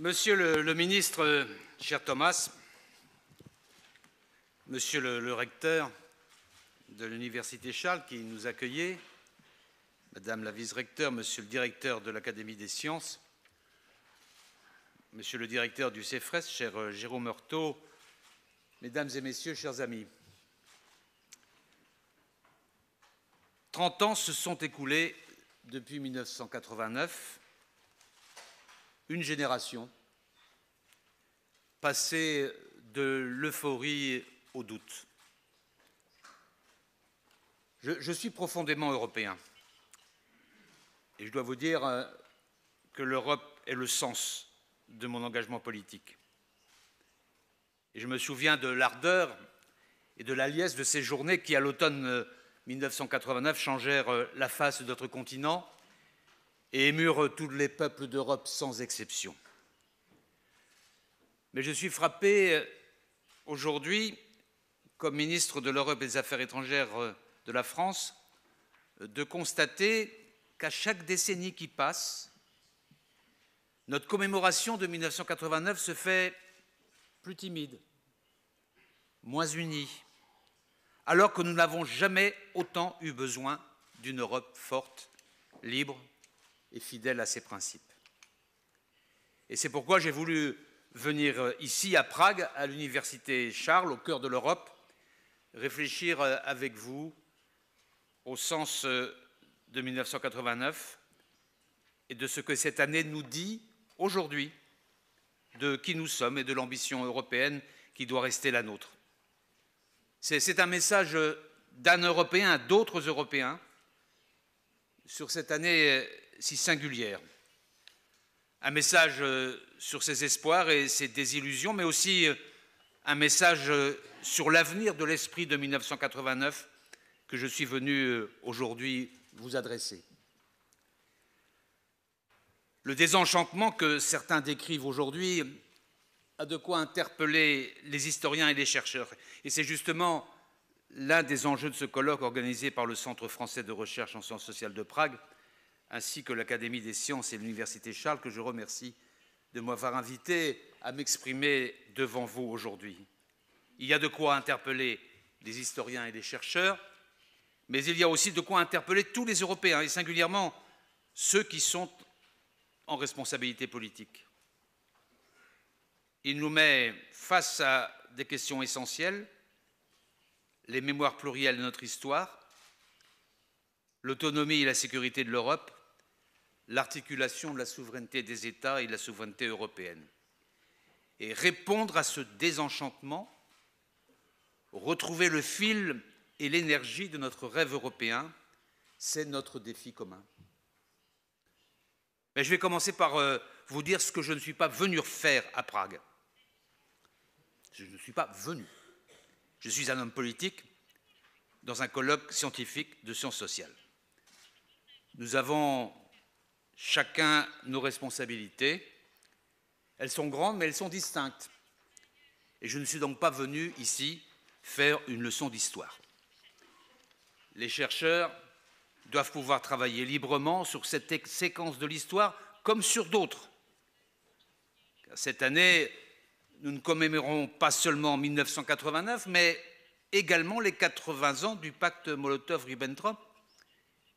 Monsieur le, ministre, cher Thomas, monsieur le, recteur de l'Université Charles qui nous accueillait, madame la vice-recteur, monsieur le directeur de l'Académie des sciences, monsieur le directeur du CEFRES, cher euh, Jérôme Heurtaud, mesdames et messieurs, chers amis. 30 ans se sont écoulés depuis 1989 une génération passée de l'euphorie au doute. Je, je, suis profondément européen et je dois vous dire euh, que l'Europe est le sens de mon engagement politique. Et je me souviens de l'ardeur et de la liesse de ces journées qui, à l'automne 1989, euh, changèrent euh, la face de notre continent et émurent tous les peuples d'Europe sans exception. Mais je suis frappé euh, aujourd'hui, comme ministre de l'Europe et des Affaires étrangères euh, de la France, euh, de constater qu'à chaque décennie qui passe, notre commémoration de 1989 se fait plus timide, moins unie, alors que nous n'avons jamais autant eu besoin d'une Europe forte, libre et fidèle à ses principes. Et c'est pourquoi j'ai voulu venir euh, ici à Prague, à l'Université Charles, au cœur de l'Europe, réfléchir euh, avec vous au sens euh, de 1989 et de ce que cette année nous dit aujourd'hui de qui nous sommes et de l'ambition européenne qui doit rester la nôtre. C'est un message d'un Européen à d'autres Européens sur cette année si singulière. Un message euh, sur ses espoirs et ses désillusions, mais aussi euh, un message euh, sur l'avenir de l'esprit de 1989 que je suis venu aujourd'hui vous adresser. Le désenchantement que certains décrivent aujourd'hui a de quoi interpeller les historiens et les chercheurs. Et c'est justement l'un des enjeux de ce colloque organisé par le Centre français de recherche en sciences sociales de Prague, ainsi que l'Académie des sciences et l'Université Charles, que je remercie de m'avoir invité à m'exprimer devant vous aujourd'hui. Il y a de quoi interpeller les historiens et les chercheurs, mais il y a aussi de quoi interpeller tous les Européens, et singulièrement ceux qui sont en responsabilité politique. Il nous met face à des questions essentielles, les mémoires plurielles de notre histoire, l'autonomie et la sécurité de l'Europe, l'articulation de la souveraineté des États et de la souveraineté européenne. Et répondre à ce désenchantement, retrouver le fil et l'énergie de notre rêve européen, c'est notre défi commun. Mais je vais commencer par euh, vous dire ce que je ne suis pas venu faire à Prague. Je ne suis pas venu. Je suis un homme politique dans un colloque scientifique de sciences sociales. Nous avons chacun nos responsabilités. Elles sont grandes, mais elles sont distinctes. Et je ne suis donc pas venu ici faire une leçon d'histoire. Les chercheurs doivent pouvoir travailler librement sur cette séquence de l'histoire comme sur d'autres. Cette année, nous ne commémorons pas seulement 1989, mais également les 80 ans du pacte Molotov-Ribbentrop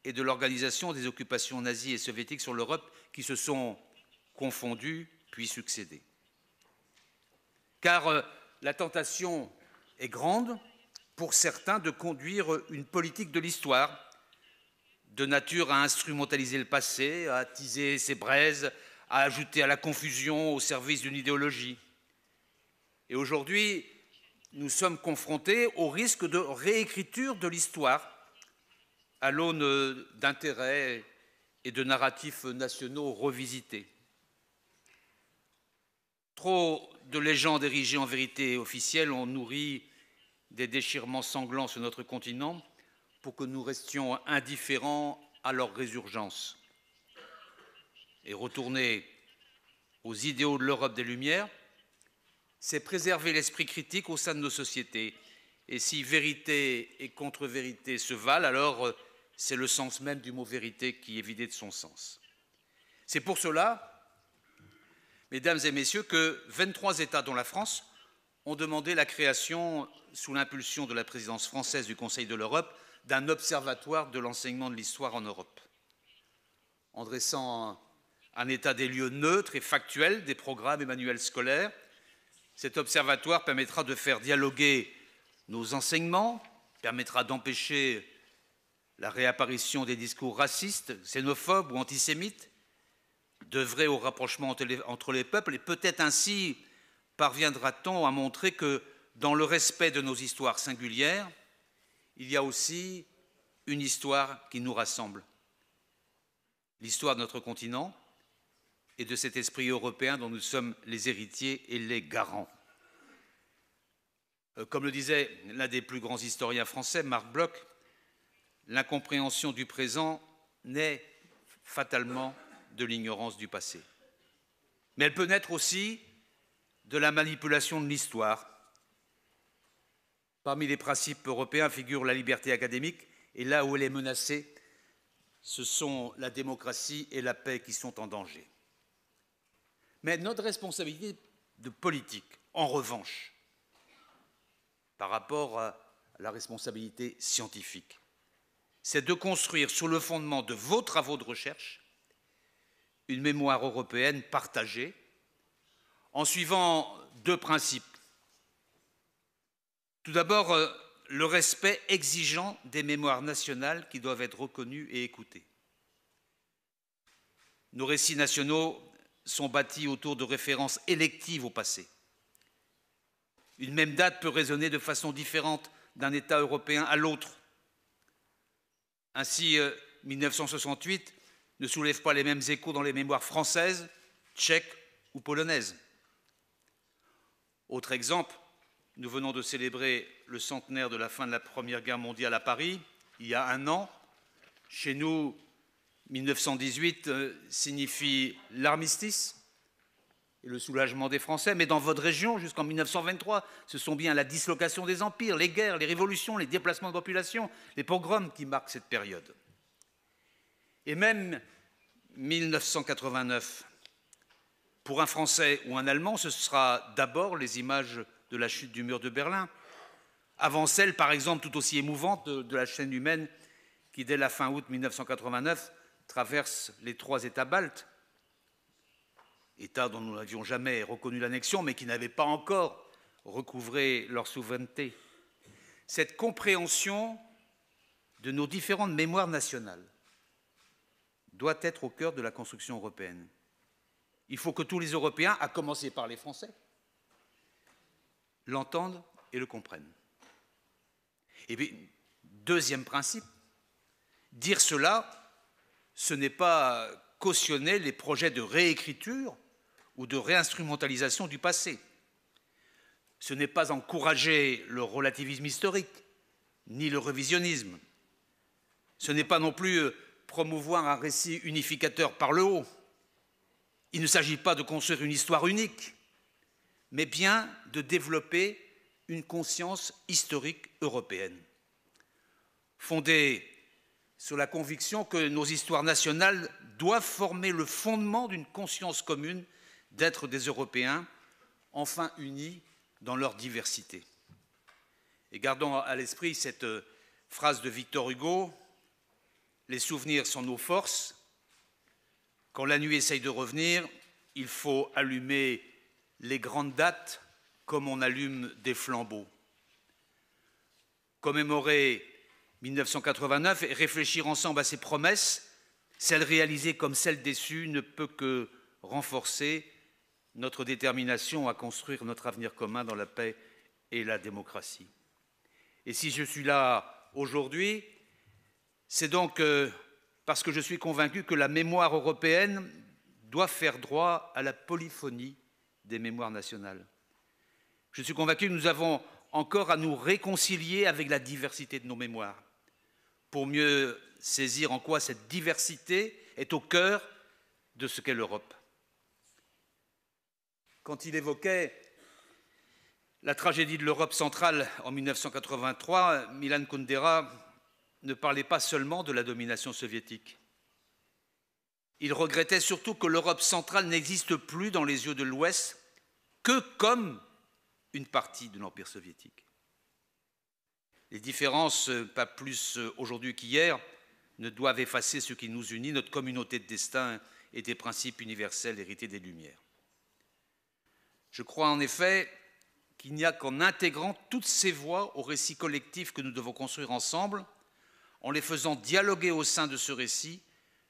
et de l'organisation des occupations nazies et soviétiques sur l'Europe qui se sont confondues puis succédées. Car euh, la tentation est grande pour certains de conduire euh, une politique de l'histoire, de nature à instrumentaliser le passé, à attiser ses braises, à ajouter à la confusion au service d'une idéologie. Et aujourd'hui, nous sommes confrontés au risque de réécriture de l'histoire à l'aune d'intérêts et de narratifs nationaux revisités. Trop de légendes érigées en vérité officielle ont nourri des déchirements sanglants sur notre continent pour que nous restions indifférents à leur résurgence. Et retourner aux idéaux de l'Europe des Lumières, c'est préserver l'esprit critique au sein de nos sociétés. Et si vérité et contre-vérité se valent, alors euh, c'est le sens même du mot vérité qui est vidé de son sens. C'est pour cela, mesdames et messieurs, que 23 États, dont la France, ont demandé la création, sous l'impulsion de la présidence française du Conseil de l'Europe, d'un observatoire de l'enseignement de l'histoire en Europe. En dressant un état des lieux neutre et factuel des programmes et manuels scolaires, cet observatoire permettra de faire dialoguer nos enseignements, permettra d'empêcher la réapparition des discours racistes, xénophobes ou antisémites, devrait au rapprochement entre les peuples, et peut-être ainsi parviendra-t-on à montrer que, dans le respect de nos histoires singulières, il y a aussi une histoire qui nous rassemble. L'histoire de notre continent et de cet esprit européen dont nous sommes les héritiers et les garants. Euh, comme le disait l'un des plus grands historiens français, Marc Bloch, l'incompréhension du présent naît fatalement de l'ignorance du passé. Mais elle peut naître aussi de la manipulation de l'histoire. Parmi les principes européens figure la liberté académique, et là où elle est menacée, ce sont la démocratie et la paix qui sont en danger. Mais notre responsabilité de politique, en revanche, par rapport à la responsabilité scientifique, c'est de construire sur le fondement de vos travaux de recherche une mémoire européenne partagée en suivant deux principes. Tout d'abord, euh, le respect exigeant des mémoires nationales qui doivent être reconnues et écoutées. Nos récits nationaux sont bâtis autour de références électives au passé. Une même date peut résonner de façon différente d'un État européen à l'autre. Ainsi, 1968 euh, ne soulève pas les mêmes échos dans les mémoires françaises, tchèques ou polonaises. Autre exemple, nous venons de célébrer le centenaire de la fin de la Première Guerre mondiale à Paris, il y a un an. Chez nous, 1918 euh, signifie l'armistice et le soulagement des Français, mais dans votre région, jusqu'en 1923, ce sont bien la dislocation des empires, les guerres, les révolutions, les déplacements de population, les pogroms qui marquent cette période. Et même 1989, pour un Français ou un Allemand, ce sera d'abord les images de la chute du mur de Berlin, avant celle, par exemple, tout aussi émouvante de, la chaîne humaine qui, dès la fin août 1989, traverse les trois États baltes États dont nous n'avions jamais reconnu l'annexion, mais qui n'avaient pas encore recouvré leur souveraineté. Cette compréhension de nos différentes mémoires nationales doit être au cœur de la construction européenne. Il faut que tous les Européens, à commencer par les Français, l'entendent et le comprennent. Et puis, deuxième principe, dire cela, ce n'est pas cautionner les projets de réécriture ou de réinstrumentalisation du passé. Ce n'est pas encourager le relativisme historique, ni le revisionnisme. Ce n'est pas non plus euh, promouvoir un récit unificateur par le haut. Il ne s'agit pas de construire une histoire unique, mais bien de développer une conscience historique européenne, fondée sur la conviction que nos histoires nationales doivent former le fondement d'une conscience commune d'être des Européens enfin unis dans leur diversité. Et gardons à l'esprit cette euh, phrase de Victor Hugo, Les souvenirs sont nos forces. Quand la nuit essaye de revenir, il faut allumer les grandes dates comme on allume des flambeaux. Commémorer 1989 et réfléchir ensemble à ses promesses, celles réalisées comme celles déçues, ne peut que renforcer notre détermination à construire notre avenir commun dans la paix et la démocratie. Et si je suis là aujourd'hui, c'est donc euh, parce que je suis convaincu que la mémoire européenne doit faire droit à la polyphonie des mémoires nationales. Je suis convaincu que nous avons encore à nous réconcilier avec la diversité de nos mémoires, pour mieux saisir en quoi cette diversité est au cœur de ce qu'est l'Europe quand il évoquait la tragédie de l'Europe centrale en 1983, Milan Kundera ne parlait pas seulement de la domination soviétique. Il regrettait surtout que l'Europe centrale n'existe plus dans les yeux de l'Ouest que comme une partie de l'Empire soviétique. Les différences, pas plus aujourd'hui qu'hier, ne doivent effacer ce qui nous unit, notre communauté de destin et des principes universels hérités des Lumières. Je crois en effet qu'il n'y a qu'en intégrant toutes ces voix au récit collectif que nous devons construire ensemble, en les faisant dialoguer au sein de ce récit,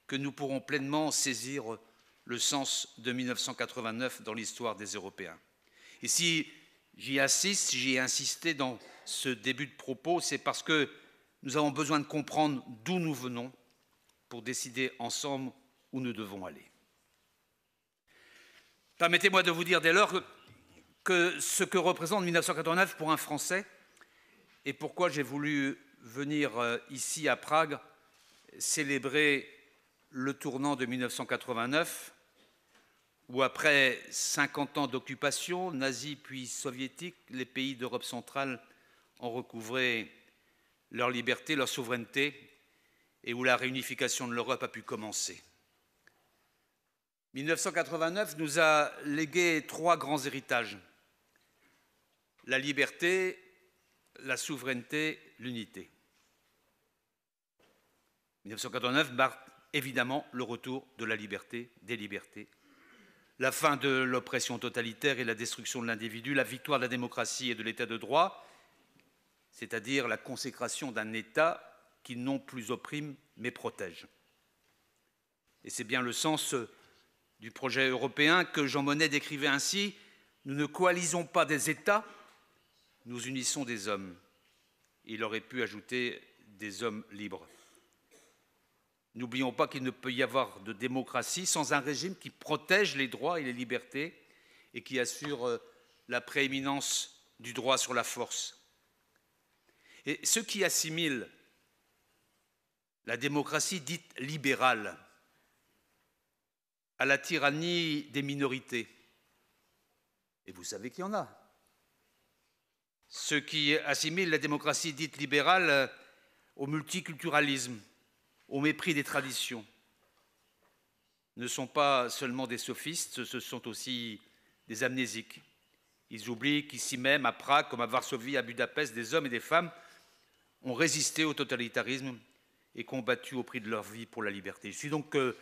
que nous pourrons pleinement saisir le sens de 1989 dans l'histoire des Européens. Et si j'y insiste, j'y ai insisté dans ce début de propos, c'est parce que nous avons besoin de comprendre d'où nous venons pour décider ensemble où nous devons aller. Permettez-moi de vous dire dès lors que, ce que représente 1989 pour un Français et pourquoi j'ai voulu venir euh, ici à Prague célébrer le tournant de 1989, où après 50 ans d'occupation nazie puis soviétique, les pays d'Europe centrale ont recouvré leur liberté, leur souveraineté, et où la réunification de l'Europe a pu commencer. 1989 nous a légué trois grands héritages. La liberté, la souveraineté, l'unité. 1989 marque évidemment le retour de la liberté, des libertés, la fin de l'oppression totalitaire et la destruction de l'individu, la victoire de la démocratie et de l'état de droit, c'est-à-dire la consécration d'un État qui non plus opprime mais protège. Et c'est bien le sens du projet européen que Jean Monnet décrivait ainsi Nous ne coalisons pas des États, nous unissons des hommes. Il aurait pu ajouter des hommes libres. N'oublions pas qu'il ne peut y avoir de démocratie sans un régime qui protège les droits et les libertés et qui assure euh, la prééminence du droit sur la force. Et ceux qui assimilent la démocratie dite libérale à la tyrannie des minorités. Et vous savez qu'il y en a. Ceux qui assimilent la démocratie dite libérale euh, au multiculturalisme, au mépris des traditions, ne sont pas seulement des sophistes, ce sont aussi des amnésiques. Ils oublient qu'ici même, à Prague, comme à Varsovie, à Budapest, des hommes et des femmes ont résisté au totalitarisme et combattu au prix de leur vie pour la liberté. Je suis donc euh,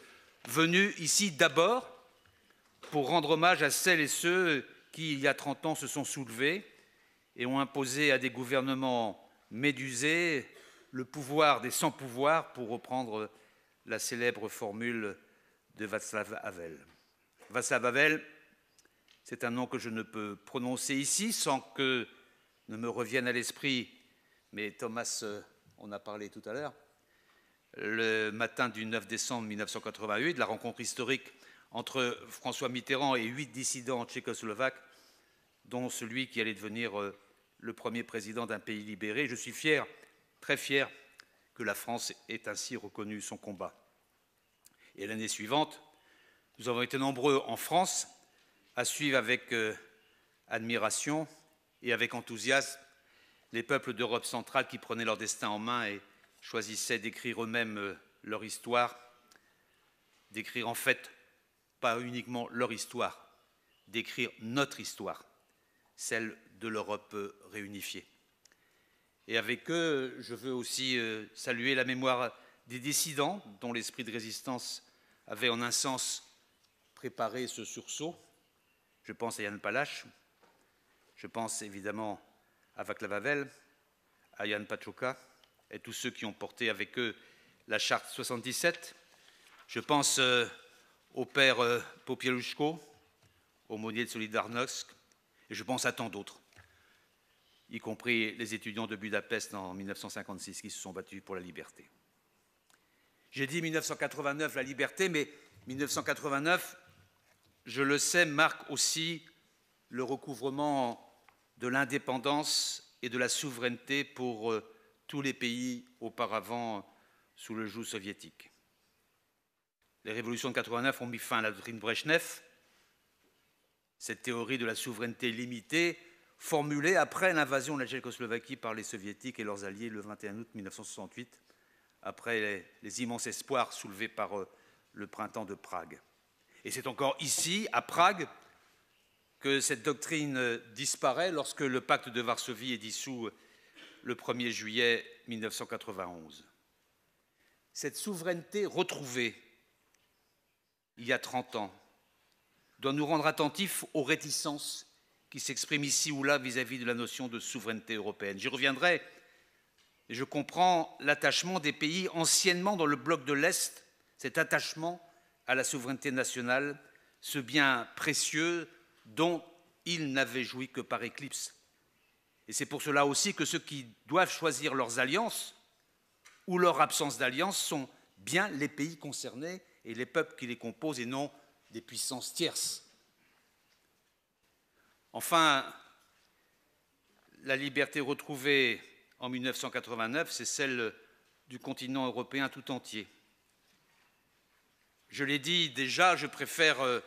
venu ici d'abord pour rendre hommage à celles et ceux qui, il y a 30 ans, se sont soulevés et ont imposé à des gouvernements médusés le pouvoir des sans-pouvoirs, pour reprendre la célèbre formule de Václav Havel. Václav Havel, c'est un nom que je ne peux prononcer ici sans que ne me revienne à l'esprit, mais Thomas, euh, on a parlé tout à l'heure, le matin du 9 décembre 1988, la rencontre historique entre François Mitterrand et huit dissidents tchécoslovaques, dont celui qui allait devenir euh, le premier président d'un pays libéré. Je suis fier, très fier, que la France ait ainsi reconnu son combat. Et l'année suivante, nous avons été nombreux en France à suivre avec euh, admiration et avec enthousiasme les peuples d'Europe centrale qui prenaient leur destin en main et choisissaient d'écrire eux-mêmes euh, leur histoire, d'écrire en fait pas uniquement leur histoire, d'écrire notre histoire, celle de l'Europe euh, réunifiée. Et avec eux, je veux aussi euh, saluer la mémoire des dissidents dont l'esprit de résistance avait en un sens préparé ce sursaut. Je pense à Yann Palache, je pense évidemment à Vaclav Havel, à Yann Pachoka, et tous ceux qui ont porté avec eux la charte 77. Je pense euh, au père euh, au monier de Solidarnosc, et je pense à tant d'autres, y compris les étudiants de Budapest en 1956 qui se sont battus pour la liberté. J'ai dit 1989, la liberté, mais 1989, je le sais, marque aussi le recouvrement de l'indépendance et de la souveraineté pour euh, tous les pays auparavant sous le joug soviétique. Les révolutions de 89 ont mis fin à la doctrine Brezhnev, cette théorie de la souveraineté limitée formulée après l'invasion de la Tchécoslovaquie par les soviétiques et leurs alliés le 21 août 1968, après les immenses espoirs soulevés par euh, le printemps de Prague. Et c'est encore ici, à Prague, que cette doctrine euh, disparaît lorsque le pacte de Varsovie est dissous le 1er juillet 1991. Cette souveraineté retrouvée il y a 30 ans doit nous rendre attentifs aux réticences qui s'expriment ici ou là vis-à-vis de la notion de souveraineté européenne. J'y reviendrai, et je comprends l'attachement des pays anciennement dans le bloc de l'Est, cet attachement à la souveraineté nationale, ce bien précieux dont ils n'avaient joui que par éclipse et c'est pour cela aussi que ceux qui doivent choisir leurs alliances ou leur absence d'alliance sont bien les pays concernés et les peuples qui les composent et non des puissances tierces. Enfin, la liberté retrouvée en 1989, c'est celle du continent européen tout entier. Je l'ai dit déjà, je préfère euh,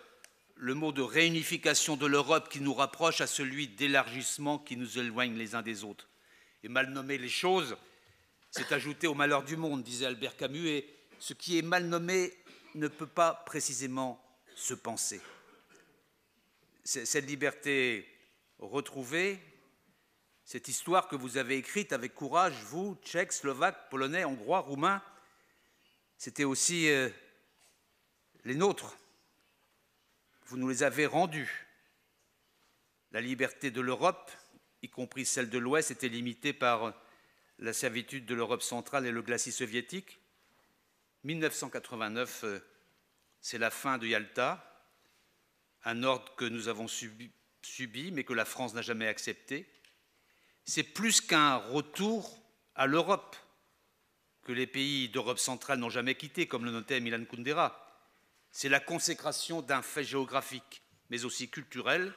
le mot de réunification de l'Europe qui nous rapproche à celui d'élargissement qui nous éloigne les uns des autres. Et mal nommer les choses, c'est ajouter au malheur du monde, disait Albert Camus, et ce qui est mal nommé ne peut pas précisément se penser. Cette liberté retrouvée, cette histoire que vous avez écrite avec courage, vous, Tchèques, Slovaques, Polonais, Hongrois, Roumains, c'était aussi euh, les nôtres vous nous les avez rendus. La liberté de l'Europe, y compris celle de l'Ouest, était limitée par la servitude de l'Europe centrale et le glacis soviétique. 1989, euh, c'est la fin de Yalta, un ordre que nous avons subi, mais que la France n'a jamais accepté. C'est plus qu'un retour à l'Europe que les pays d'Europe centrale n'ont jamais quitté, comme le notait Milan Kundera c'est la consécration d'un fait géographique, mais aussi culturel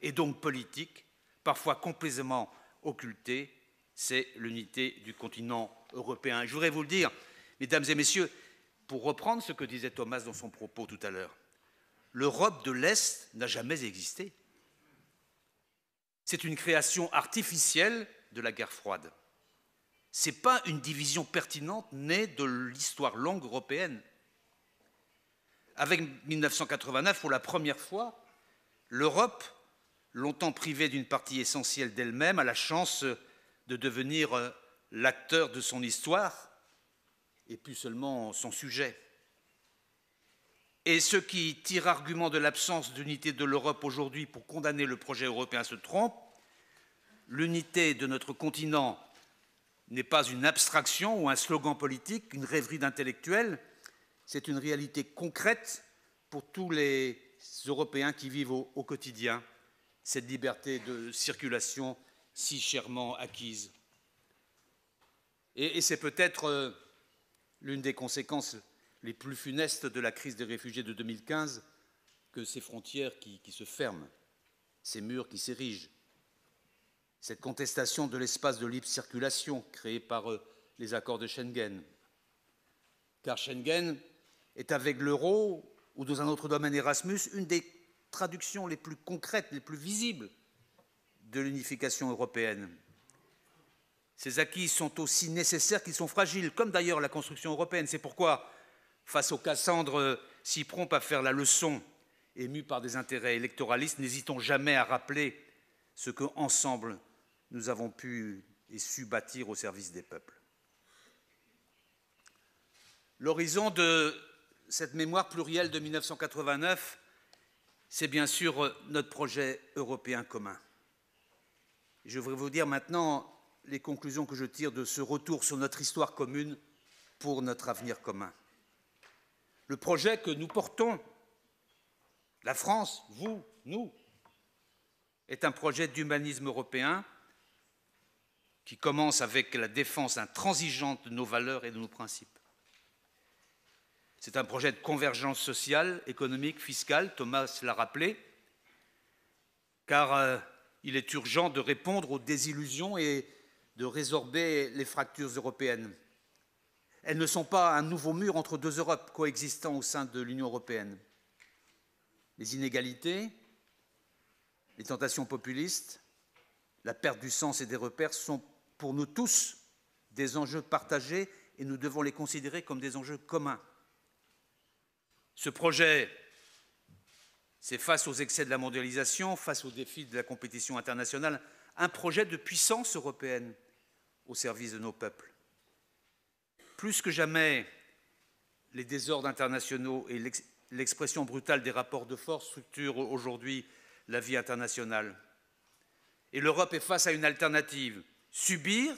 et donc politique, parfois complètement occulté, c'est l'unité du continent européen. Je voudrais vous le dire, mesdames et messieurs, pour reprendre ce que disait Thomas dans son propos tout à l'heure, l'Europe de l'Est n'a jamais existé. C'est une création artificielle de la guerre froide. Ce n'est pas une division pertinente née de l'histoire longue européenne. Avec 1989, pour la première fois, l'Europe, longtemps privée d'une partie essentielle d'elle-même, a la chance de devenir euh, l'acteur de son histoire et plus seulement son sujet. Et ceux qui tirent argument de l'absence d'unité de l'Europe aujourd'hui pour condamner le projet européen se trompent. L'unité de notre continent n'est pas une abstraction ou un slogan politique, une rêverie d'intellectuels, c'est une réalité concrète pour tous les Européens qui vivent au, quotidien cette liberté de circulation si chèrement acquise. Et, c'est peut-être euh, l'une des conséquences les plus funestes de la crise des réfugiés de 2015 que ces frontières qui, se ferment, ces murs qui s'érigent, cette contestation de l'espace de libre circulation créé par euh, les accords de Schengen. Car Schengen, est avec l'euro ou dans un autre domaine Erasmus, une des traductions les plus concrètes, les plus visibles de l'unification européenne. Ces acquis sont aussi nécessaires qu'ils sont fragiles, comme d'ailleurs la construction européenne. C'est pourquoi, face aux Cassandre si prompt à faire la leçon, ému par des intérêts électoralistes, n'hésitons jamais à rappeler ce que, ensemble, nous avons pu et su bâtir au service des peuples. L'horizon de cette mémoire plurielle de 1989, c'est bien sûr euh, notre projet européen commun. Je voudrais vous dire maintenant les conclusions que je tire de ce retour sur notre histoire commune pour notre avenir commun. Le projet que nous portons, la France, vous, nous, est un projet d'humanisme européen qui commence avec la défense intransigeante de nos valeurs et de nos principes. C'est un projet de convergence sociale, économique, fiscale, Thomas l'a rappelé, car euh, il est urgent de répondre aux désillusions et de résorber les fractures européennes. Elles ne sont pas un nouveau mur entre deux Europes coexistant au sein de l'Union européenne. Les inégalités, les tentations populistes, la perte du sens et des repères sont pour nous tous des enjeux partagés et nous devons les considérer comme des enjeux communs. Ce projet, c'est face aux excès de la mondialisation, face aux défis de la compétition internationale, un projet de puissance européenne au service de nos peuples. Plus que jamais, les désordres internationaux et l'expression brutale des rapports de force structurent aujourd'hui la vie internationale. Et l'Europe est face à une alternative, subir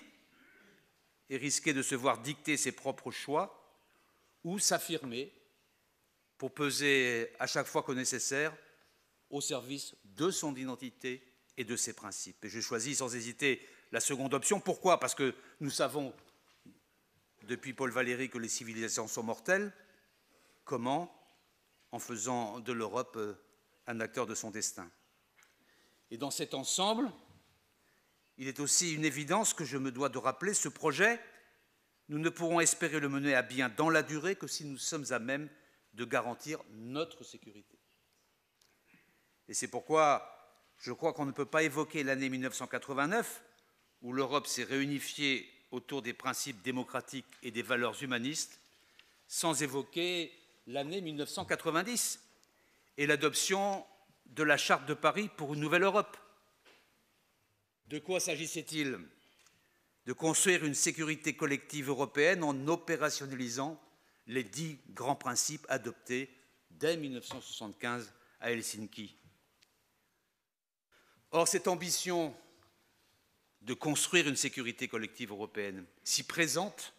et risquer de se voir dicter ses propres choix ou s'affirmer pour peser à chaque fois que nécessaire au service de son identité et de ses principes. Et je choisis sans hésiter la seconde option. Pourquoi Parce que nous savons depuis Paul Valéry que les civilisations sont mortelles. Comment En faisant de l'Europe euh, un acteur de son destin. Et dans cet ensemble, il est aussi une évidence que je me dois de rappeler, ce projet, nous ne pourrons espérer le mener à bien dans la durée que si nous sommes à même de garantir notre sécurité. Et c'est pourquoi je crois qu'on ne peut pas évoquer l'année 1989, où l'Europe s'est réunifiée autour des principes démocratiques et des valeurs humanistes, sans évoquer l'année 1990 et l'adoption de la Charte de Paris pour une nouvelle Europe. De quoi s'agissait-il De construire une sécurité collective européenne en opérationnalisant les dix grands principes adoptés dès 1975 à Helsinki. Or, cette ambition de construire une sécurité collective européenne, si présente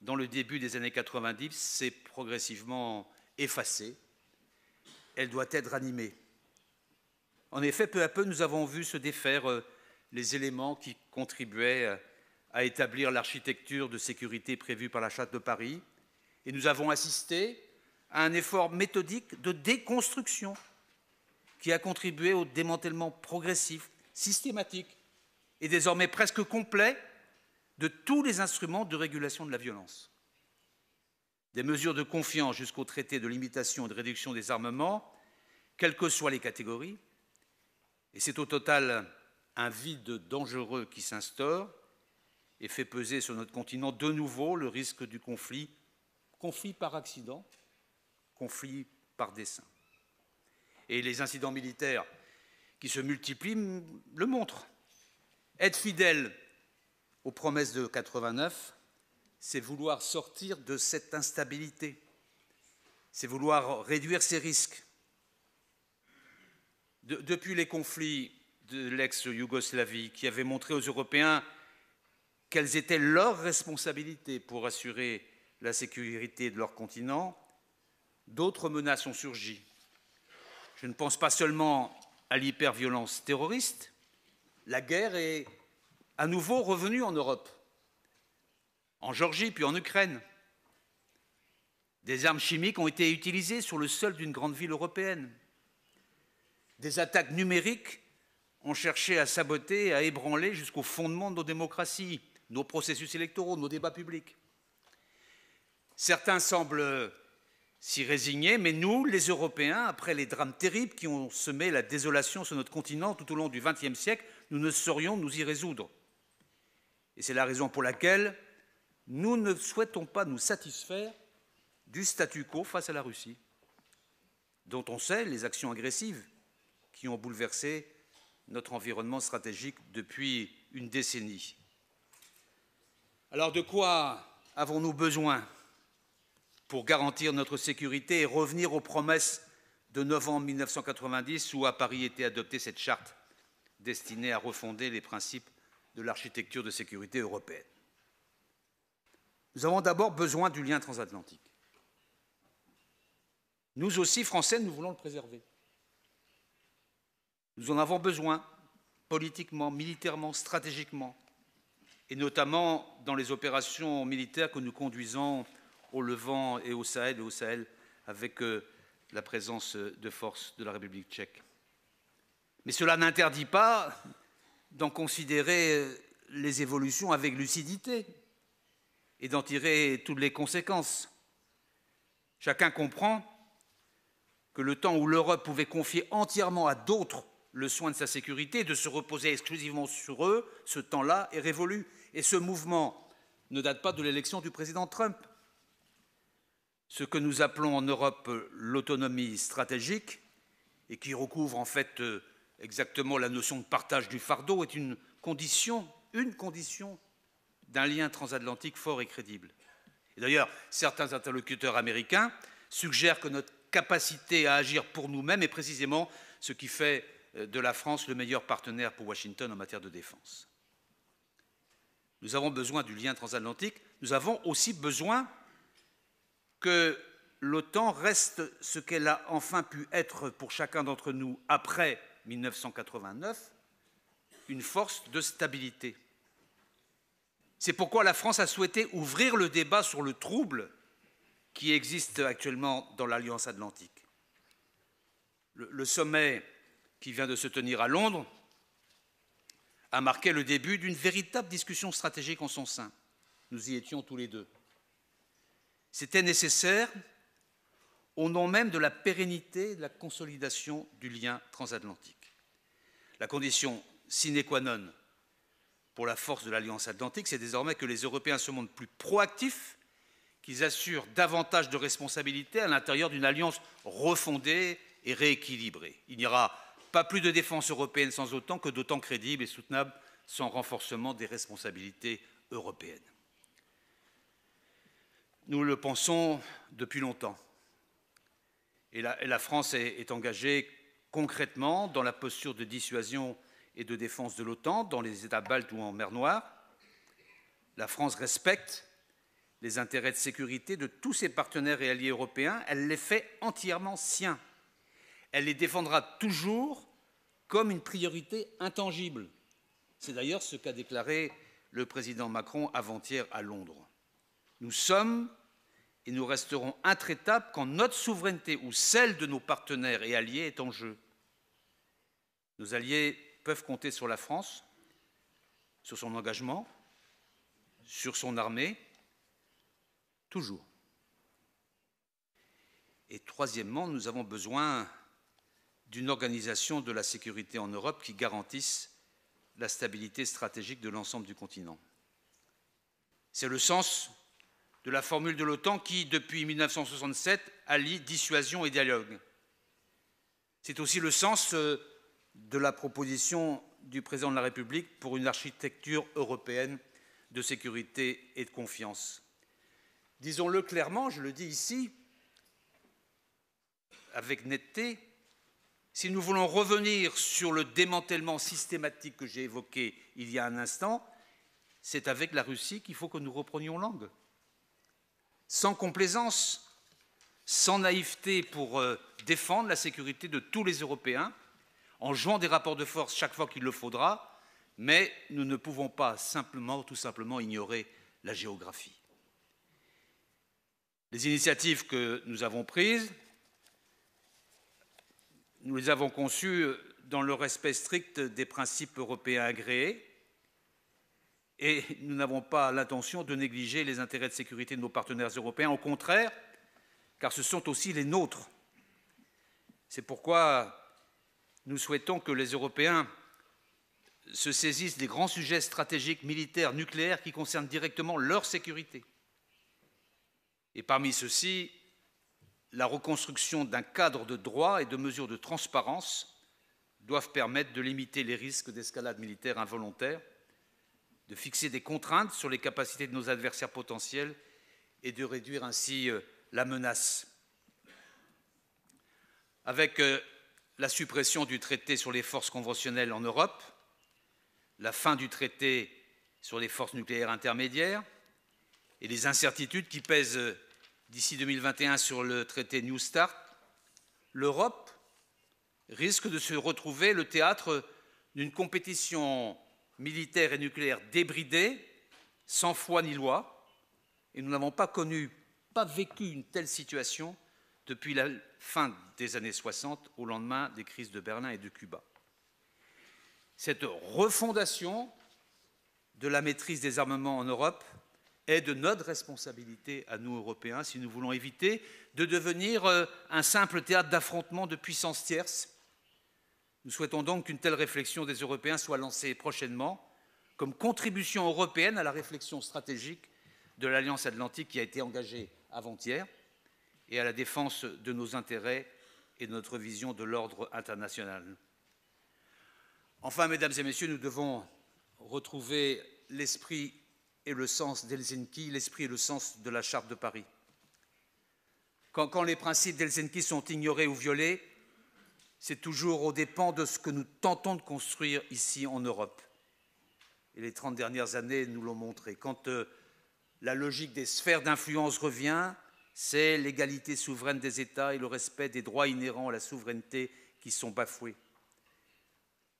dans le début des années 90, s'est progressivement effacée. Elle doit être animée. En effet, peu à peu, nous avons vu se défaire euh, les éléments qui contribuaient à établir l'architecture de sécurité prévue par la Charte de Paris, et nous avons assisté à un effort méthodique de déconstruction qui a contribué au démantèlement progressif, systématique et désormais presque complet de tous les instruments de régulation de la violence. Des mesures de confiance jusqu'au traité de limitation et de réduction des armements, quelles que soient les catégories, et c'est au total un vide dangereux qui s'instaure et fait peser sur notre continent de nouveau le risque du conflit conflit par accident, conflit par dessein. Et les incidents militaires qui se multiplient le montrent. Être fidèle aux promesses de 89, c'est vouloir sortir de cette instabilité, c'est vouloir réduire ces risques. depuis les conflits de l'ex-Yougoslavie, qui avaient montré aux Européens quelles étaient leurs responsabilités pour assurer la sécurité de leur continent, d'autres menaces ont surgi. Je ne pense pas seulement à l'hyperviolence terroriste, la guerre est à nouveau revenue en Europe, en Géorgie puis en Ukraine. Des armes chimiques ont été utilisées sur le sol d'une grande ville européenne. Des attaques numériques ont cherché à saboter, à ébranler jusqu'au fondement de nos démocraties, nos processus électoraux, nos débats publics. Certains semblent s'y résigner, mais nous, les Européens, après les drames terribles qui ont semé la désolation sur notre continent tout au long du XXe siècle, nous ne saurions nous y résoudre. Et c'est la raison pour laquelle nous ne souhaitons pas nous satisfaire du statu quo face à la Russie, dont on sait les actions agressives qui ont bouleversé notre environnement stratégique depuis une décennie. Alors de quoi avons-nous besoin pour garantir notre sécurité et revenir aux promesses de novembre 1990 où à Paris était adoptée cette charte destinée à refonder les principes de l'architecture de sécurité européenne. Nous avons d'abord besoin du lien transatlantique. Nous aussi, Français, nous voulons le préserver. Nous en avons besoin, politiquement, militairement, stratégiquement, et notamment dans les opérations militaires que nous conduisons au Levant et au Sahel, au Sahel avec euh, la présence euh, de forces de la République tchèque. Mais cela n'interdit pas d'en considérer euh, les évolutions avec lucidité et d'en tirer toutes les conséquences. Chacun comprend que le temps où l'Europe pouvait confier entièrement à d'autres le soin de sa sécurité, de se reposer exclusivement sur eux, ce temps-là est révolu. Et ce mouvement ne date pas de l'élection du président Trump ce que nous appelons en Europe euh, l'autonomie stratégique, et qui recouvre en fait euh, exactement la notion de partage du fardeau, est une condition, une condition d'un lien transatlantique fort et crédible. d'ailleurs, certains interlocuteurs américains suggèrent que notre capacité à agir pour nous-mêmes est précisément ce qui fait euh, de la France le meilleur partenaire pour Washington en matière de défense. Nous avons besoin du lien transatlantique, nous avons aussi besoin que l'OTAN reste ce qu'elle a enfin pu être pour chacun d'entre nous après 1989, une force de stabilité. C'est pourquoi la France a souhaité ouvrir le débat sur le trouble qui existe actuellement dans l'Alliance atlantique. Le, sommet qui vient de se tenir à Londres a marqué le début d'une véritable discussion stratégique en son sein. Nous y étions tous les deux. C'était nécessaire au nom même de la pérennité de la consolidation du lien transatlantique. La condition sine qua non pour la force de l'Alliance atlantique, c'est désormais que les Européens se montrent plus proactifs, qu'ils assurent davantage de responsabilités à l'intérieur d'une alliance refondée et rééquilibrée. Il n'y aura pas plus de défense européenne sans autant que d'autant crédible et soutenable sans renforcement des responsabilités européennes nous le pensons depuis longtemps. Et la, France est, est, engagée concrètement dans la posture de dissuasion et de défense de l'OTAN dans les États baltes ou en mer Noire. La France respecte les intérêts de sécurité de tous ses partenaires et alliés européens. Elle les fait entièrement siens. Elle les défendra toujours comme une priorité intangible. C'est d'ailleurs ce qu'a déclaré le président Macron avant-hier à Londres. Nous sommes et nous resterons intraitables quand notre souveraineté ou celle de nos partenaires et alliés est en jeu. Nos alliés peuvent compter sur la France, sur son engagement, sur son armée, toujours. Et troisièmement, nous avons besoin d'une organisation de la sécurité en Europe qui garantisse la stabilité stratégique de l'ensemble du continent. C'est le sens de la formule de l'OTAN qui, depuis 1967, allie dissuasion et dialogue. C'est aussi le sens euh, de la proposition du président de la République pour une architecture européenne de sécurité et de confiance. Disons-le clairement, je le dis ici, avec netteté, si nous voulons revenir sur le démantèlement systématique que j'ai évoqué il y a un instant, c'est avec la Russie qu'il faut que nous reprenions langue sans complaisance, sans naïveté pour euh, défendre la sécurité de tous les Européens, en jouant des rapports de force chaque fois qu'il le faudra, mais nous ne pouvons pas simplement, tout simplement ignorer la géographie. Les initiatives que nous avons prises, nous les avons conçues dans le respect strict des principes européens agréés, et nous n'avons pas l'intention de négliger les intérêts de sécurité de nos partenaires européens, au contraire, car ce sont aussi les nôtres. C'est pourquoi nous souhaitons que les Européens se saisissent des grands sujets stratégiques, militaires, nucléaires qui concernent directement leur sécurité. Et parmi ceux-ci, la reconstruction d'un cadre de droit et de mesures de transparence doivent permettre de limiter les risques d'escalade militaire involontaire de fixer des contraintes sur les capacités de nos adversaires potentiels et de réduire ainsi euh, la menace. Avec euh, la suppression du traité sur les forces conventionnelles en Europe, la fin du traité sur les forces nucléaires intermédiaires et les incertitudes qui pèsent euh, d'ici 2021 sur le traité New Start, l'Europe risque de se retrouver le théâtre d'une compétition militaire et nucléaire débridé, sans foi ni loi, et nous n'avons pas connu, pas vécu une telle situation depuis la fin des années 60 au lendemain des crises de Berlin et de Cuba. Cette refondation de la maîtrise des armements en Europe est de notre responsabilité à nous, Européens, si nous voulons éviter de devenir euh, un simple théâtre d'affrontement de puissances tierces nous souhaitons donc qu'une telle réflexion des Européens soit lancée prochainement comme contribution européenne à la réflexion stratégique de l'Alliance atlantique qui a été engagée avant-hier et à la défense de nos intérêts et de notre vision de l'ordre international. Enfin, mesdames et messieurs, nous devons retrouver l'esprit et le sens d'Helsinki, l'esprit et le sens de la Charte de Paris. Quand, les principes d'Helsinki sont ignorés ou violés, c'est toujours aux dépens de ce que nous tentons de construire ici en Europe. Et les 30 dernières années nous l'ont montré. Quand euh, la logique des sphères d'influence revient, c'est l'égalité souveraine des États et le respect des droits inhérents à la souveraineté qui sont bafoués.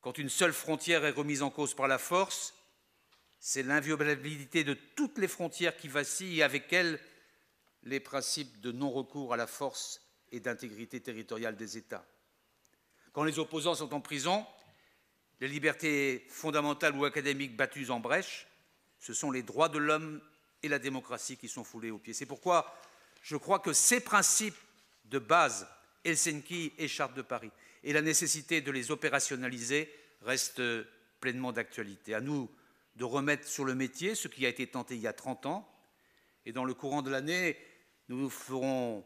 Quand une seule frontière est remise en cause par la force, c'est l'inviolabilité de toutes les frontières qui vacillent et avec elles les principes de non-recours à la force et d'intégrité territoriale des États. Quand les opposants sont en prison, les libertés fondamentales ou académiques battues en brèche, ce sont les droits de l'homme et la démocratie qui sont foulés aux pieds. C'est pourquoi je crois que ces principes de base, Helsinki et Charte de Paris, et la nécessité de les opérationnaliser restent pleinement d'actualité. À nous de remettre sur le métier ce qui a été tenté il y a 30 ans, et dans le courant de l'année, nous ferons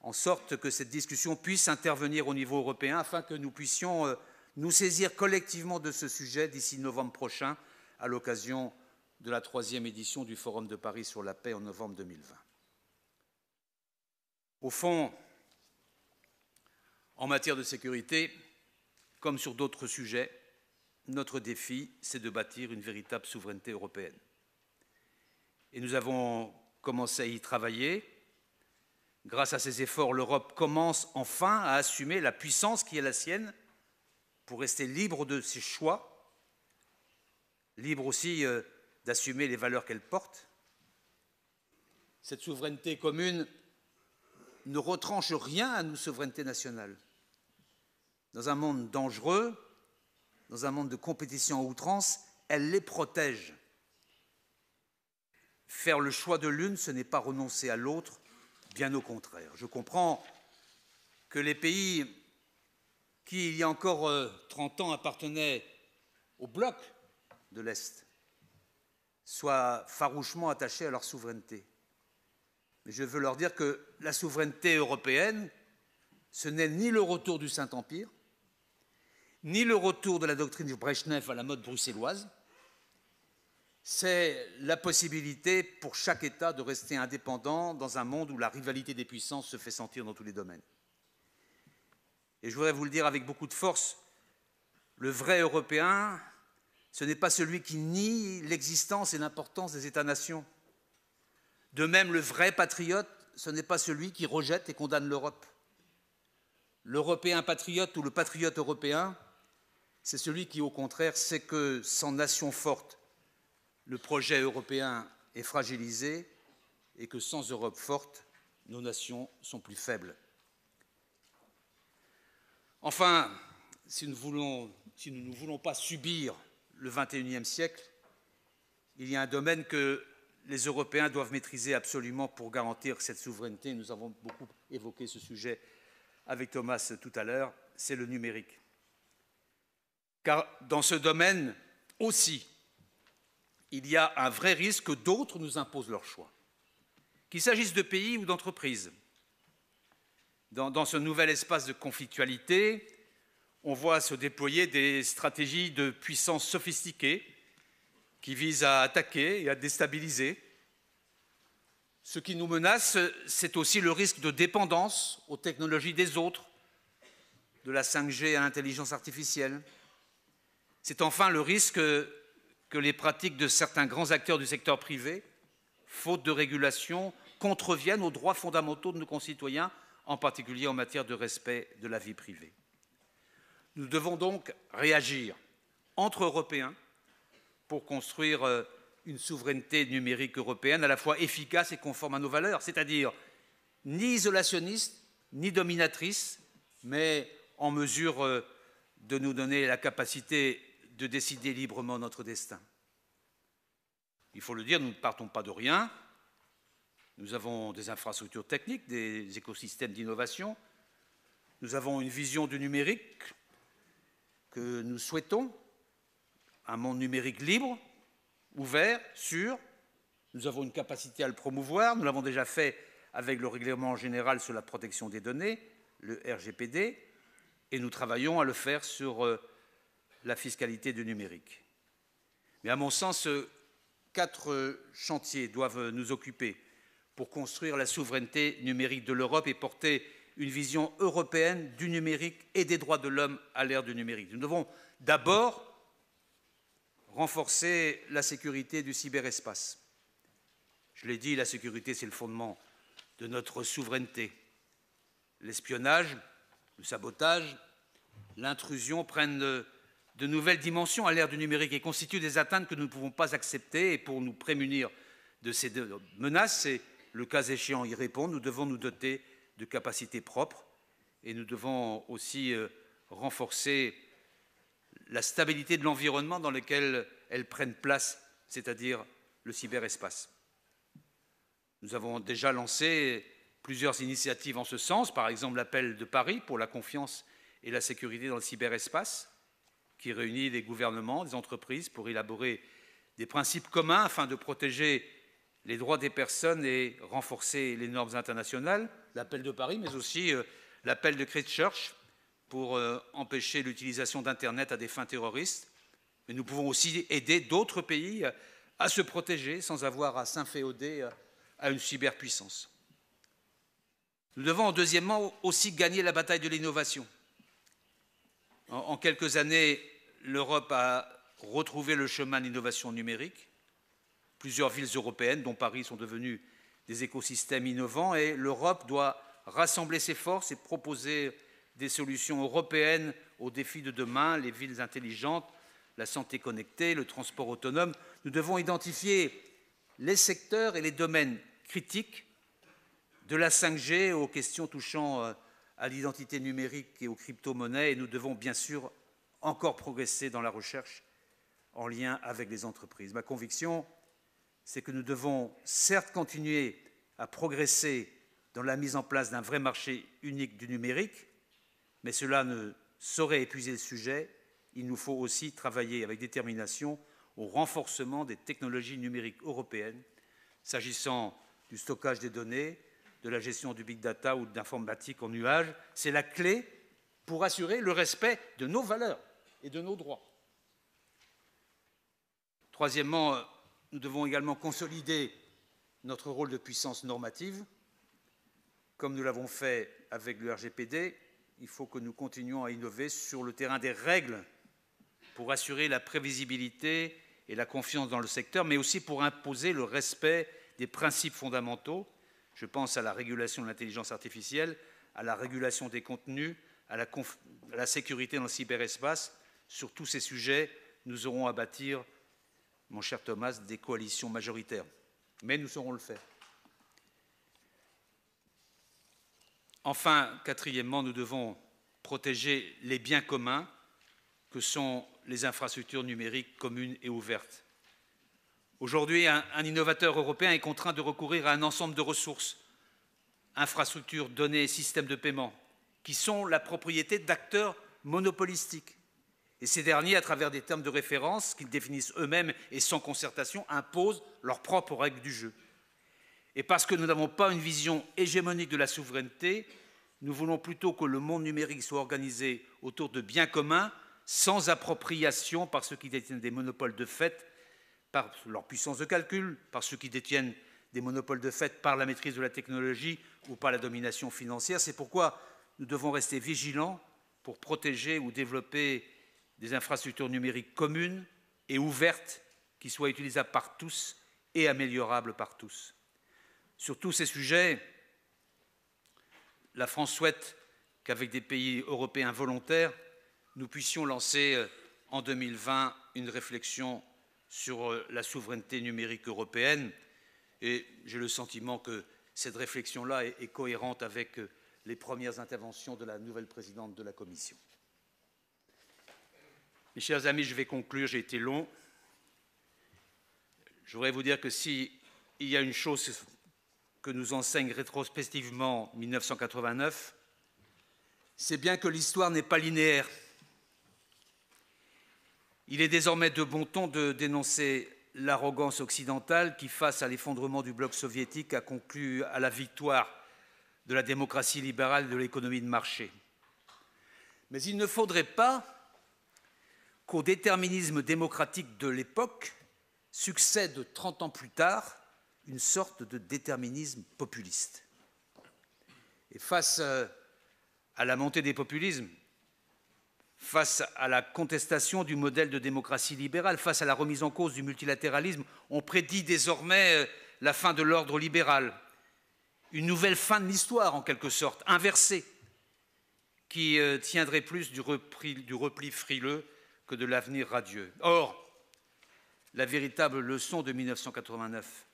en sorte que cette discussion puisse intervenir au niveau européen afin que nous puissions euh, nous saisir collectivement de ce sujet d'ici novembre prochain à l'occasion de la troisième édition du Forum de Paris sur la paix en novembre 2020. Au fond, en matière de sécurité, comme sur d'autres sujets, notre défi, c'est de bâtir une véritable souveraineté européenne. Et nous avons commencé à y travailler Grâce à ces efforts, l'Europe commence enfin à assumer la puissance qui est la sienne pour rester libre de ses choix, libre aussi euh, d'assumer les valeurs qu'elle porte. Cette souveraineté commune ne retranche rien à nos souverainetés nationales. Dans un monde dangereux, dans un monde de compétition à outrance, elle les protège. Faire le choix de l'une, ce n'est pas renoncer à l'autre, Bien au contraire, je comprends que les pays qui, il y a encore 30 euh, ans, appartenaient au bloc de l'Est soient farouchement attachés à leur souveraineté. Mais je veux leur dire que la souveraineté européenne, ce n'est ni le retour du Saint-Empire, ni le retour de la doctrine de Brezhnev à la mode bruxelloise, c'est la possibilité pour chaque État de rester indépendant dans un monde où la rivalité des puissances se fait sentir dans tous les domaines. Et je voudrais vous le dire avec beaucoup de force, le vrai Européen, ce n'est pas celui qui nie l'existence et l'importance des États-nations. De même, le vrai patriote, ce n'est pas celui qui rejette et condamne l'Europe. L'Européen patriote ou le patriote européen, c'est celui qui, au contraire, sait que sans nation forte, le projet européen est fragilisé et que sans Europe forte, nos nations sont plus faibles. Enfin, si nous, ne voulons pas subir le XXIe siècle, il y a un domaine que les Européens doivent maîtriser absolument pour garantir cette souveraineté. Nous avons beaucoup évoqué ce sujet avec Thomas tout à l'heure, c'est le numérique. Car dans ce domaine aussi, il y a un vrai risque que d'autres nous imposent leur choix, qu'il s'agisse de pays ou d'entreprises. Dans, ce nouvel espace de conflictualité, on voit se déployer des stratégies de puissance sophistiquées qui visent à attaquer et à déstabiliser. Ce qui nous menace, c'est aussi le risque de dépendance aux technologies des autres, de la 5G à l'intelligence artificielle. C'est enfin le risque que les pratiques de certains grands acteurs du secteur privé, faute de régulation, contreviennent aux droits fondamentaux de nos concitoyens, en particulier en matière de respect de la vie privée. Nous devons donc réagir entre Européens pour construire euh, une souveraineté numérique européenne à la fois efficace et conforme à nos valeurs, c'est-à-dire ni isolationniste, ni dominatrice, mais en mesure euh, de nous donner la capacité de décider librement notre destin. Il faut le dire, nous ne partons pas de rien. Nous avons des infrastructures techniques, des écosystèmes d'innovation. Nous avons une vision du numérique que nous souhaitons, un monde numérique libre, ouvert, sûr. Nous avons une capacité à le promouvoir. Nous l'avons déjà fait avec le règlement général sur la protection des données, le RGPD, et nous travaillons à le faire sur euh, la fiscalité du numérique. Mais à mon sens, euh, quatre euh, chantiers doivent nous occuper pour construire la souveraineté numérique de l'Europe et porter une vision européenne du numérique et des droits de l'homme à l'ère du numérique. Nous devons d'abord renforcer la sécurité du cyberespace. Je l'ai dit, la sécurité, c'est le fondement de notre souveraineté. L'espionnage, le sabotage, l'intrusion prennent euh, de nouvelles dimensions à l'ère du numérique et constituent des atteintes que nous ne pouvons pas accepter. Et pour nous prémunir de ces menaces et, le cas échéant, y répondre, nous devons nous doter de capacités propres et nous devons aussi euh, renforcer la stabilité de l'environnement dans lequel elles prennent place, c'est-à-dire le cyberespace. Nous avons déjà lancé plusieurs initiatives en ce sens, par exemple l'appel de Paris pour la confiance et la sécurité dans le cyberespace, qui réunit les gouvernements, des entreprises pour élaborer des principes communs afin de protéger les droits des personnes et renforcer les normes internationales, l'appel de Paris, mais aussi euh, l'appel de Christchurch pour euh, empêcher l'utilisation d'Internet à des fins terroristes. Mais nous pouvons aussi aider d'autres pays euh, à se protéger sans avoir à s'inféoder à une cyberpuissance. Nous devons deuxièmement aussi gagner la bataille de l'innovation. En, quelques années, l'Europe a retrouvé le chemin de l'innovation numérique. Plusieurs villes européennes, dont Paris, sont devenues des écosystèmes innovants et l'Europe doit rassembler ses forces et proposer des solutions européennes aux défis de demain, les villes intelligentes, la santé connectée, le transport autonome. Nous devons identifier les secteurs et les domaines critiques de la 5G aux questions touchant euh, à l'identité numérique et aux crypto-monnaies, et nous devons bien sûr encore progresser dans la recherche en lien avec les entreprises. Ma conviction, c'est que nous devons certes continuer à progresser dans la mise en place d'un vrai marché unique du numérique, mais cela ne saurait épuiser le sujet. Il nous faut aussi travailler avec détermination au renforcement des technologies numériques européennes, s'agissant du stockage des données, de la gestion du big data ou d'informatique en nuage. C'est la clé pour assurer le respect de nos valeurs et de nos droits. Troisièmement, euh, nous devons également consolider notre rôle de puissance normative. Comme nous l'avons fait avec le RGPD, il faut que nous continuions à innover sur le terrain des règles pour assurer la prévisibilité et la confiance dans le secteur, mais aussi pour imposer le respect des principes fondamentaux je pense à la régulation de l'intelligence artificielle, à la régulation des contenus, à la, sécurité dans le cyberespace. Sur tous ces sujets, nous aurons à bâtir, mon cher Thomas, des coalitions majoritaires. Mais nous saurons le faire. Enfin, quatrièmement, nous devons protéger les biens communs que sont les infrastructures numériques communes et ouvertes. Aujourd'hui, un, innovateur européen est contraint de recourir à un ensemble de ressources, infrastructures, données, et systèmes de paiement, qui sont la propriété d'acteurs monopolistiques. Et ces derniers, à travers des termes de référence qu'ils définissent eux-mêmes et sans concertation, imposent leurs propres règles du jeu. Et parce que nous n'avons pas une vision hégémonique de la souveraineté, nous voulons plutôt que le monde numérique soit organisé autour de biens communs, sans appropriation par ceux qui détiennent des monopoles de fait par leur puissance de calcul, par ceux qui détiennent des monopoles de fait, par la maîtrise de la technologie ou par la domination financière. C'est pourquoi nous devons rester vigilants pour protéger ou développer des infrastructures numériques communes et ouvertes qui soient utilisables par tous et améliorables par tous. Sur tous ces sujets, la France souhaite qu'avec des pays européens volontaires, nous puissions lancer euh, en 2020 une réflexion sur euh, la souveraineté numérique européenne. Et j'ai le sentiment que cette réflexion-là est, cohérente avec euh, les premières interventions de la nouvelle présidente de la Commission. Mes chers amis, je vais conclure, j'ai été long. Je voudrais vous dire que s'il y a une chose que nous enseigne rétrospectivement 1989, c'est bien que l'histoire n'est pas linéaire. Il est désormais de bon ton de dénoncer l'arrogance occidentale qui, face à l'effondrement du bloc soviétique, a conclu à la victoire de la démocratie libérale et de l'économie de marché. Mais il ne faudrait pas qu'au déterminisme démocratique de l'époque succède 30 ans plus tard une sorte de déterminisme populiste. Et face euh, à la montée des populismes, face à la contestation du modèle de démocratie libérale, face à la remise en cause du multilatéralisme, on prédit désormais euh, la fin de l'ordre libéral, une nouvelle fin de l'histoire en quelque sorte, inversée, qui euh, tiendrait plus du repli, frileux que de l'avenir radieux. Or, la véritable leçon de 1989,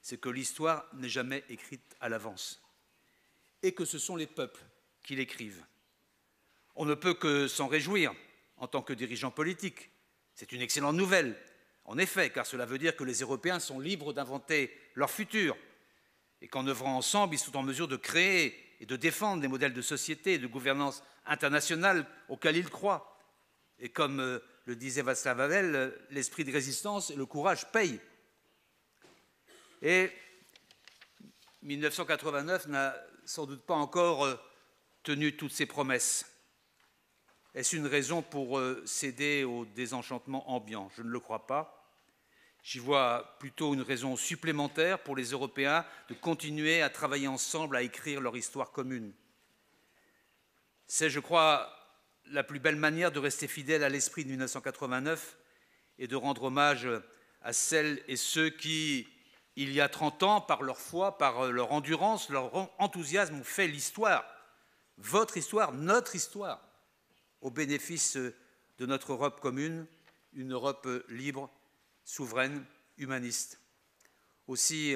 c'est que l'histoire n'est jamais écrite à l'avance, et que ce sont les peuples qui l'écrivent. On ne peut que s'en réjouir en tant que dirigeant politique. C'est une excellente nouvelle, en effet, car cela veut dire que les Européens sont libres d'inventer leur futur et qu'en œuvrant ensemble, ils sont en mesure de créer et de défendre des modèles de société et de gouvernance internationale auxquels ils croient. Et comme euh, le disait Václav Havel, euh, l'esprit de résistance et le courage payent. Et 1989 n'a sans doute pas encore euh, tenu toutes ses promesses. Est-ce une raison pour euh, céder au désenchantement ambiant Je ne le crois pas. J'y vois plutôt une raison supplémentaire pour les Européens de continuer à travailler ensemble, à écrire leur histoire commune. C'est, je crois, la plus belle manière de rester fidèle à l'esprit de 1989 et de rendre hommage à celles et ceux qui, il y a 30 ans, par leur foi, par euh, leur endurance, leur enthousiasme, ont fait l'histoire, votre histoire, notre histoire au bénéfice de notre Europe commune, une Europe libre, souveraine, humaniste. Aussi,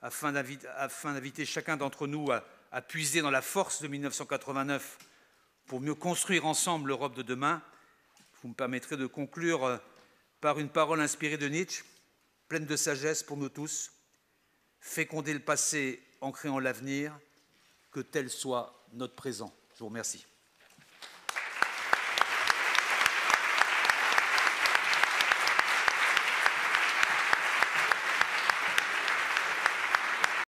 afin d'inviter chacun d'entre nous à, puiser dans la force de 1989 pour mieux construire ensemble l'Europe de demain, vous me permettrez de conclure euh, par une parole inspirée de Nietzsche, pleine de sagesse pour nous tous. Féconder le passé en créant l'avenir, que tel soit notre présent. Je vous remercie.